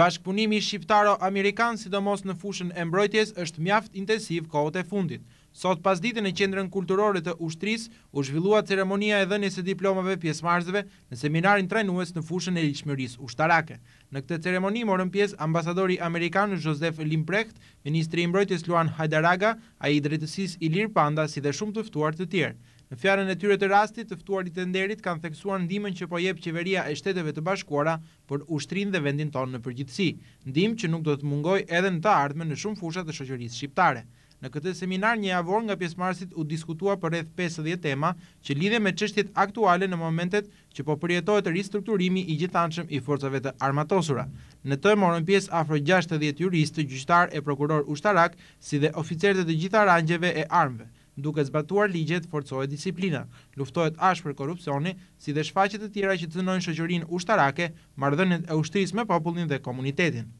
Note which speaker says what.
Speaker 1: Bashkëpunimi shqiptaro-amerikanë sidomos në fushën e mbrojtjes është mjaft intensiv kohët e fundit. Sot pas ditë në qendrën kulturore të ushtris, u zhvillua ceremonia e dhenjes e diplomave pjesmarzëve në seminarin trenues në fushën e lishmëris ushtarake. Në këtë ceremoni morën pjesë ambasadori Amerikanë Josef Limprecht, Ministri i Mbrojtjes Luan Hajdaraga, a i drejtësis Ilir Panda, si dhe shumë tëftuar të tjerë. Në fjarën e tyre të rastit, tëftuarit e nderit kanë theksuar ndimën që po jep qeveria e shteteve të bashkuara për ushtrin dhe vendin tonë në përgjithsi, ndimë që nuk do të mungoj edhe në të ardhme në shumë fushat të shoqërisë shqiptare. Në këtë seminar një javor nga pjesëmarrësit u diskutua për rreth 50 tema që lidhen me çështjet aktuale në momentet që po përjetohet ristrukturimi i gjithanshëm i forcave të armatosura. Në të morën pjesë afro 60 juristë, gjyqtarë e prokuror ushtarak, si dhe oficerët e të gjitha rangjeve e armëve. Duke zbatuar ligjet, forcohet disiplina, luftohet ashpër korrupsioni, si dhe shfaqet e tjera që nënën shoqërinë ushtarake, marrëdhëniet e ushtrisë me popullin dhe komunitetin.